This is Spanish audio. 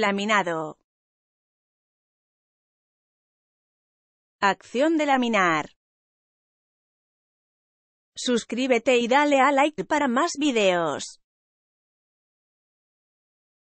Laminado. Acción de laminar. Suscríbete y dale a like para más videos.